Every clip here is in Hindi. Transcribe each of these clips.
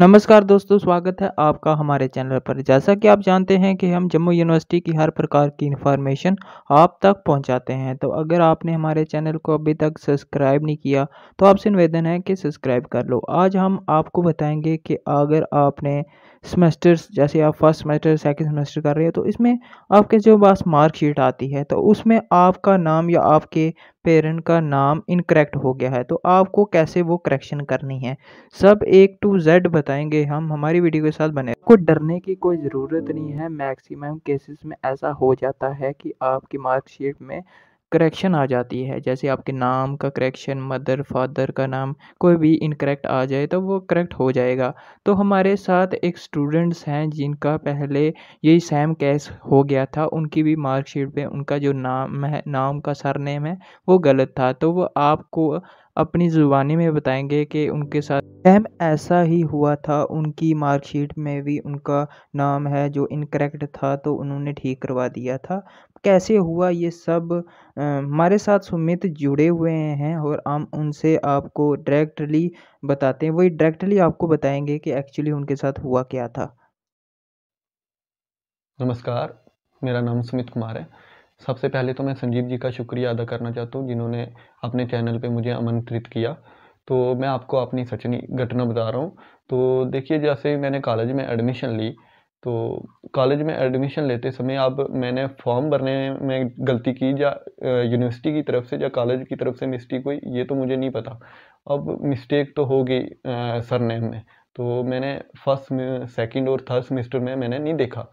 नमस्कार दोस्तों स्वागत है आपका हमारे चैनल पर जैसा कि आप जानते हैं कि हम जम्मू यूनिवर्सिटी की हर प्रकार की इन्फॉर्मेशन आप तक पहुंचाते हैं तो अगर आपने हमारे चैनल को अभी तक सब्सक्राइब नहीं किया तो आपसे निवेदन है कि सब्सक्राइब कर लो आज हम आपको बताएंगे कि अगर आपने सेमेस्टर्स जैसे आप फर्स्ट सेमेस्टर सेकंड सेमेस्टर कर रहे हो तो इसमें आपके जो पास मार्कशीट आती है तो उसमें आपका नाम या आपके पेरेंट का नाम इनकरेक्ट हो गया है तो आपको कैसे वो करेक्शन करनी है सब एक टू जेड बताएंगे हम हमारी वीडियो के साथ बने आपको डरने की कोई ज़रूरत नहीं है मैक्सिमम केसेस में ऐसा हो जाता है कि आपकी मार्कशीट में करेक्शन आ जाती है जैसे आपके नाम का करेक्शन मदर फादर का नाम कोई भी इनकरेक्ट आ जाए तो वो करेक्ट हो जाएगा तो हमारे साथ एक स्टूडेंट्स हैं जिनका पहले यही सेम केस हो गया था उनकी भी मार्कशीट पे उनका जो नाम है नाम का सरनेम है वो गलत था तो वो आपको अपनी ज़ुबानी में बताएंगे कि उनके साथ एम ऐसा ही हुआ था उनकी मार्कशीट में भी उनका नाम है जो इनकरेक्ट था तो उन्होंने ठीक करवा दिया था कैसे हुआ ये सब हमारे साथ सुमित जुड़े हुए हैं और हम उनसे आपको डायरेक्टली बताते हैं वही डायरेक्टली आपको बताएंगे कि एक्चुअली उनके साथ हुआ क्या था नमस्कार मेरा नाम सुमित कुमार है सबसे पहले तो मैं संजीव जी का शुक्रिया अदा करना चाहता हूँ जिन्होंने अपने चैनल पे मुझे आमंत्रित किया तो मैं आपको अपनी सचनी घटना बता रहा हूँ तो देखिए जैसे मैंने कॉलेज में एडमिशन ली तो कॉलेज में एडमिशन लेते समय अब मैंने फॉर्म भरने में गलती की या यूनिवर्सिटी की तरफ से या कॉलेज की तरफ से मिस्टेक हुई ये तो मुझे नहीं पता अब मिस्टेक तो हो गई सर में तो मैंने फर्स्ट सेकेंड और थर्ड सेमेस्टर में मैंने नहीं देखा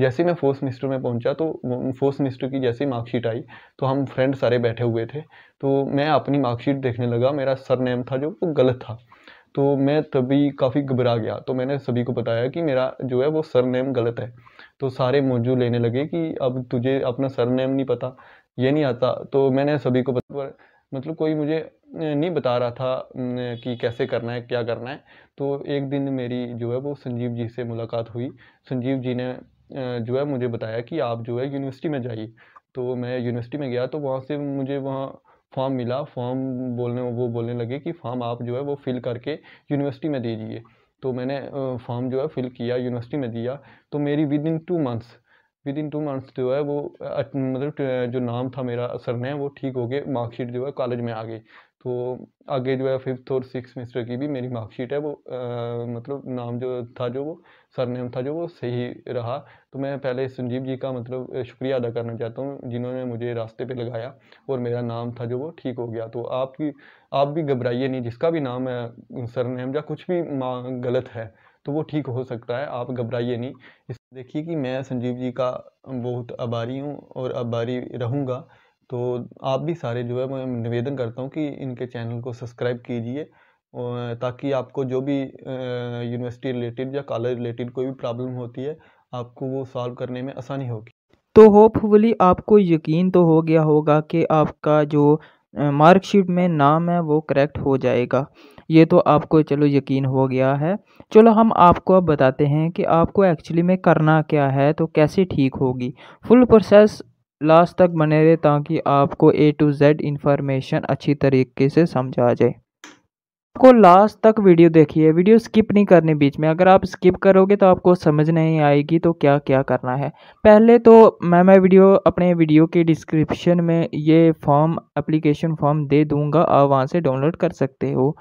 जैसे मैं फोर्थ सेमेस्टर में पहुंचा तो फोर्थ सेमेस्टर की जैसे मार्कशीट आई तो हम फ्रेंड सारे बैठे हुए थे तो मैं अपनी मार्कशीट देखने लगा मेरा सर नेम था जो वो गलत था तो मैं तभी काफ़ी घबरा गया तो मैंने सभी को बताया कि मेरा जो है वो सर नेम गलत है तो सारे मौजू लेने लगे कि अब तुझे अपना सर नेम नहीं पता ये नहीं आता तो मैंने सभी को बता मतलब कोई मुझे नहीं बता रहा था कि कैसे करना है क्या करना है तो एक दिन मेरी जो है वो संजीव जी से मुलाकात हुई संजीव जी ने जो है मुझे बताया कि आप जो है यूनिवर्सिटी में जाइए तो मैं यूनिवर्सिटी में गया तो वहाँ से मुझे वहाँ फॉर्म मिला फॉर्म बोलने वो बोलने लगे कि फॉर्म आप जो है वो फिल करके यूनिवर्सिटी में दीजिए तो मैंने फॉर्म जो है फिल किया यूनिवर्सिटी में दिया तो मेरी within two months within two months जो है वो मतलब जो नाम था मेरा सर ने वो ठीक हो गए मार्कशीट जो है कॉलेज में आ गई तो आगे जो है फिफ्थ और सिक्स मिस्टर की भी मेरी मार्कशीट है वो आ, मतलब नाम जो था जो वो सरनेम था जो वो सही रहा तो मैं पहले संजीव जी का मतलब शुक्रिया अदा करना चाहता हूँ जिन्होंने मुझे रास्ते पे लगाया और मेरा नाम था जो वो ठीक हो गया तो आप भी आप भी घबराइए नहीं जिसका भी नाम है सरनेम या कुछ भी गलत है तो वो ठीक हो सकता है आप घबराइए नहीं इस देखिए कि मैं संजीव जी का बहुत आभारी हूँ और आभारी रहूँगा तो आप भी सारे जो है मैं निवेदन करता हूँ कि इनके चैनल को सब्सक्राइब कीजिए ताकि आपको जो भी यूनिवर्सिटी रिलेटेड या कॉलेज रिलेटेड कोई भी प्रॉब्लम होती है आपको वो सॉल्व करने में आसानी होगी तो होपफुली आपको यकीन तो हो गया होगा कि आपका जो मार्कशीट में नाम है वो करेक्ट हो जाएगा ये तो आपको चलो यकीन हो गया है चलो हम आपको अब बताते हैं कि आपको एक्चुअली में करना क्या है तो कैसे ठीक होगी फुल प्रोसेस लास्ट तक बने रहे ताकि आपको ए टू जेड इन्फॉर्मेशन अच्छी तरीके से समझ आ जाए आपको लास्ट तक वीडियो देखिए वीडियो स्किप नहीं करने बीच में अगर आप स्किप करोगे तो आपको समझ नहीं आएगी तो क्या क्या करना है पहले तो मैं मैं वीडियो अपने वीडियो के डिस्क्रिप्शन में ये फॉर्म एप्लीकेशन फॉर्म दे दूंगा आप वहाँ से डाउनलोड कर सकते हो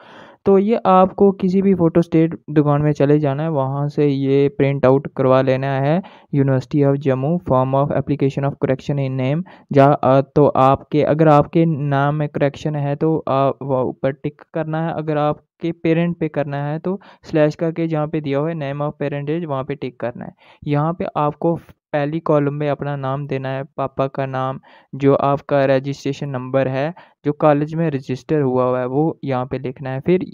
तो ये आपको किसी भी फ़ोटो स्टेट दुकान में चले जाना है वहाँ से ये प्रिंट आउट करवा लेना है university of Jammu form of application of correction in name जा तो आपके अगर आपके नाम में करेक्शन है तो आप ऊपर टिक करना है अगर आप के पेरेंट पे करना है तो स्लैश करके जहाँ पे दिया हुआ है नेम ऑफ पेरेंटेज वहाँ पे टिक करना है यहाँ पे आपको पहली कॉलम में अपना नाम देना है पापा का नाम जो आपका रजिस्ट्रेशन नंबर है जो कॉलेज में रजिस्टर हुआ हुआ है वो यहाँ पे लिखना है फिर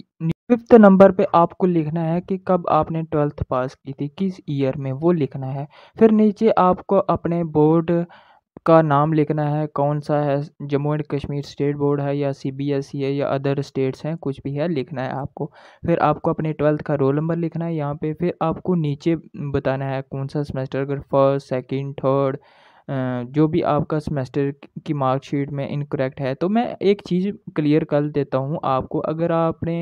फिफ्थ नंबर पे आपको लिखना है कि कब आपने ट्वेल्थ पास की थी किस ईयर में वो लिखना है फिर नीचे आपको अपने बोर्ड का नाम लिखना है कौन सा है Jammu and Kashmir state board है या सी बी एस ई है या अदर स्टेट्स हैं कुछ भी है लिखना है आपको फिर आपको अपने ट्वेल्थ का रोल नंबर लिखना है यहाँ पे फिर आपको नीचे बताना है कौन सा सेमेस्टर अगर फर्स्ट सेकंड थर्ड जो भी आपका सेमेस्टर की मार्कशीट में इनकरेक्ट है तो मैं एक चीज़ क्लियर कर देता हूँ आपको अगर आपने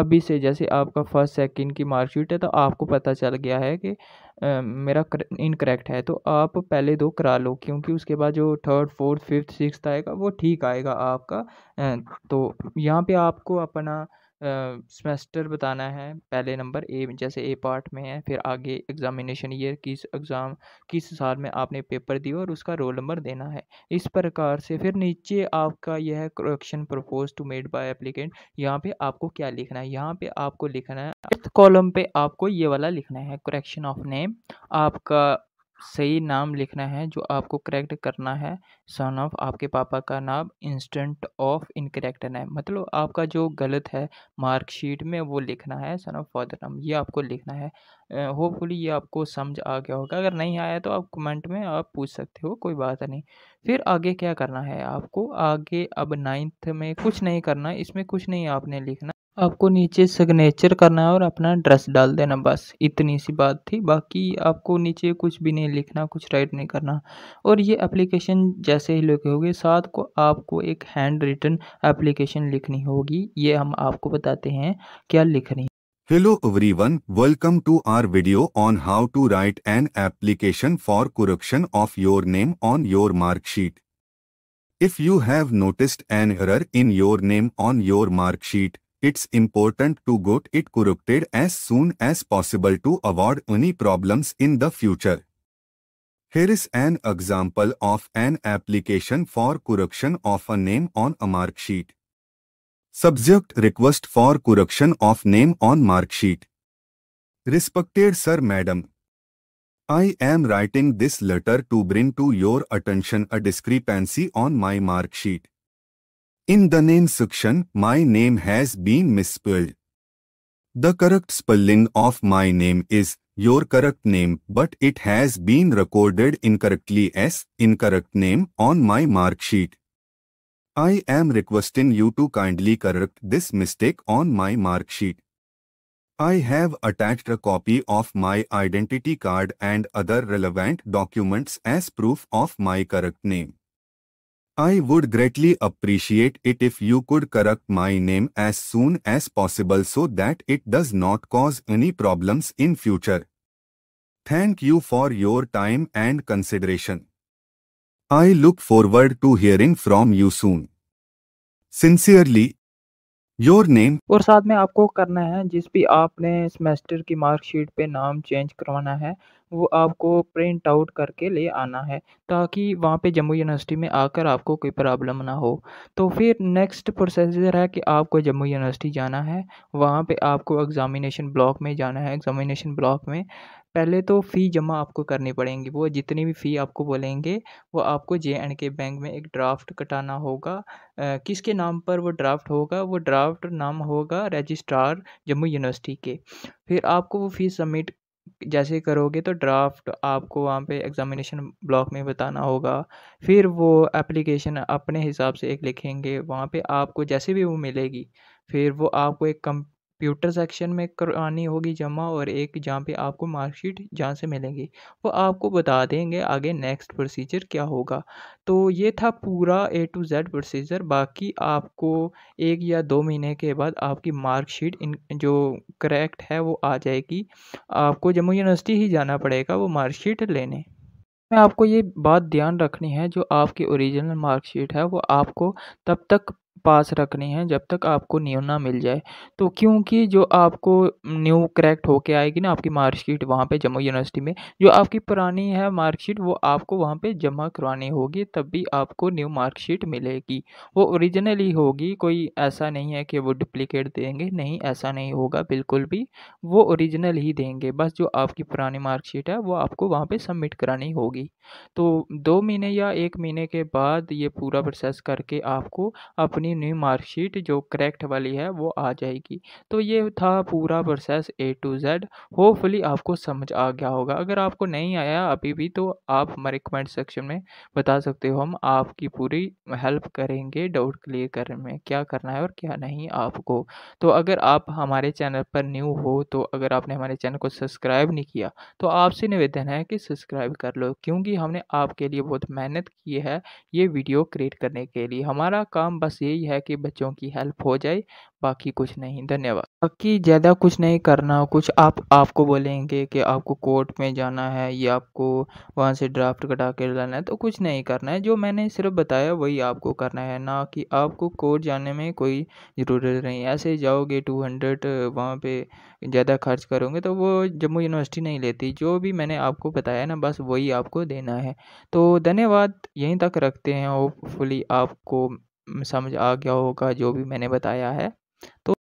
अभी से जैसे आपका फर्स्ट सेकंड की मार्कशीट है तो आपको पता चल गया है कि मेरा इनकरेक्ट है तो आप पहले दो करा लो क्योंकि उसके बाद जो थर्ड फोर्थ फिफ्थ सिक्स्थ आएगा वो ठीक आएगा आपका तो यहाँ पे आपको अपना सेमेस्टर बताना है पहले नंबर ए जैसे ए पार्ट में है फिर आगे एग्ज़ामिनेशन ईयर किस एग्ज़ाम किस साल में आपने पेपर दिया और उसका रोल नंबर देना है इस प्रकार से फिर नीचे आपका यह है correction propose to made by applicant यहाँ पे आपको क्या लिखना है यहाँ पे आपको लिखना है कॉलम पे आपको ये वाला लिखना है करेक्शन ऑफ नेम आपका सही नाम लिखना है जो आपको करेक्ट करना है सन ऑफ आपके पापा का नाम इंस्टेंट ऑफ इनकरेक्ट है मतलब आपका जो गलत है मार्कशीट में वो लिखना है सन ऑफ फादर नाम ये आपको लिखना है होपफुली ये आपको समझ आ गया होगा अगर नहीं आया तो आप कमेंट में आप पूछ सकते हो कोई बात नहीं फिर आगे क्या करना है आपको आगे अब नाइन्थ में कुछ नहीं करना इसमें कुछ नहीं आपने लिखना आपको नीचे सिग्नेचर करना है और अपना एड्रेस डाल देना बस इतनी सी बात थी बाकी आपको नीचे कुछ भी नहीं लिखना कुछ राइट नहीं करना और ये एप्लीकेशन जैसे ही लिखोगे साथ को आपको एक हैंड रिटन एप्लीकेशन लिखनी होगी ये हम आपको बताते हैं क्या लिखनी hello one welcome to our video on how to write an application for correction of your name on your marksheet if you have noticed an error in your name on your marksheet it's important to get it corrected as soon as possible to avoid any problems in the future. Here is an example of an application for correction of a name on a mark sheet. Subject request for correction of name on mark sheet. Respected Sir Madam, I am writing this letter to bring to your attention a discrepancy on my mark sheet. In the name section, my name has been misspelled. The correct spelling of my name is your correct name but it has been recorded incorrectly as incorrect name on my mark sheet. I am requesting you to kindly correct this mistake on my mark sheet. I have attached a copy of my identity card and other relevant documents as proof of my correct name. I would greatly appreciate it if you could correct my name as soon as possible so that it does not cause any problems in future. Thank you for your time and consideration. I look forward to hearing from you soon. Sincerely, your name और साथ में आपको करना है जिस भी आपने सेमेस्टर की मार्कशीट पे नाम चेंज करवाना है वो आपको प्रिंट आउट करके ले आना है ताकि वहाँ पे जम्मू यूनिवर्सिटी में आकर आपको कोई प्रॉब्लम ना हो तो फिर नेक्स्ट प्रोसेसर है कि आपको जम्मू यूनिवर्सिटी जाना है वहाँ पे आपको एग्ज़ामिनेशन ब्लॉक में जाना है एग्ज़ामिनेशन ब्लॉक में पहले तो फ़ी जमा आपको करनी पड़ेंगी वो जितनी भी फ़ी आपको बोलेंगे वो आपको जे एंड के बैंक में एक ड्राफ्ट कटाना होगा आ, किसके नाम पर वो ड्राफ्ट होगा वो ड्राफ्ट नाम होगा रजिस्ट्रार जम्मू यूनिवर्सिटी के फिर आपको वो फ़ीस सबमिट जैसे करोगे तो ड्राफ्ट आपको वहाँ पे एग्ज़ामिनेशन ब्लॉक में बताना होगा फिर वो एप्लीकेशन अपने हिसाब से एक लिखेंगे वहाँ पे आपको जैसे भी वो मिलेगी फिर वो आपको एक कम कंप्यूटर सेक्शन में करानी होगी जमा और एक जहाँ पे आपको मार्कशीट जहाँ से मिलेंगी वो आपको बता देंगे आगे नेक्स्ट प्रोसीजर क्या होगा तो ये था पूरा ए टू जेड प्रोसीजर बाकी आपको एक या दो महीने के बाद आपकी मार्कशीट इन जो करेक्ट है वो आ जाएगी आपको जम्मू यूनिवर्सिटी ही जाना पड़ेगा वो मार्कशीट लेने मैं आपको ये बात ध्यान रखनी है जो आपकी ओरिजिनल मार्कशीट है वो आपको तब तक पास रखनी है जब तक आपको न्यू ना मिल जाए तो क्योंकि जो आपको न्यू करेक्ट होके आएगी ना आपकी मार्कशीट वहाँ पे जम्मू यूनिवर्सिटी में जो आपकी पुरानी है मार्कशीट वो आपको वहाँ पे जमा करवानी होगी तब भी आपको न्यू मार्कशीट मिलेगी वो ओरिजिनल ही होगी कोई ऐसा नहीं है कि वो डुप्लिकेट देंगे नहीं ऐसा नहीं होगा बिल्कुल भी वो ओरिजिनल ही देंगे बस जो आपकी पुरानी मार्कशीट है वो आपको वहाँ पर सबमिट करानी होगी तो दो महीने या एक महीने के बाद ये पूरा प्रोसेस करके आपको अपनी न्यू मार्कशीट जो करेक्ट वाली है वो आ जाएगी तो ये था पूरा process A to Z hopefully आपको समझ आ गया होगा अगर आपको नहीं आया अभी भी तो आप हमारे कमेंट सेक्शन में बता सकते हो हम आपकी पूरी हेल्प करेंगे डाउट क्लियर करने में क्या करना है और क्या नहीं आपको तो अगर आप हमारे चैनल पर न्यू हो तो अगर आपने हमारे चैनल को सब्सक्राइब नहीं किया तो आपसे निवेदन है कि सब्सक्राइब कर लो क्योंकि हमने आपके लिए बहुत मेहनत की है ये वीडियो क्रिएट करने के लिए हमारा काम बस यही है कि बच्चों की हेल्प हो जाए बाकी कुछ नहीं धन्यवाद बाकी ज़्यादा कुछ नहीं करना कुछ आप आपको बोलेंगे कि आपको कोर्ट में जाना है या आपको वहाँ से ड्राफ्ट कटा के लाना है तो कुछ नहीं करना है जो मैंने सिर्फ बताया वही आपको करना है ना कि आपको कोर्ट जाने में कोई ज़रूरत नहीं ऐसे जाओगे टू हंड्रेड वहाँ पर ज़्यादा खर्च करोगे तो वो जम्मू यूनिवर्सिटी नहीं लेती जो भी मैंने आपको बताया ना बस वही आपको देना है तो धन्यवाद यहीं तक रखते हैं होपफुली आपको समझ आ गया होगा जो भी मैंने बताया है то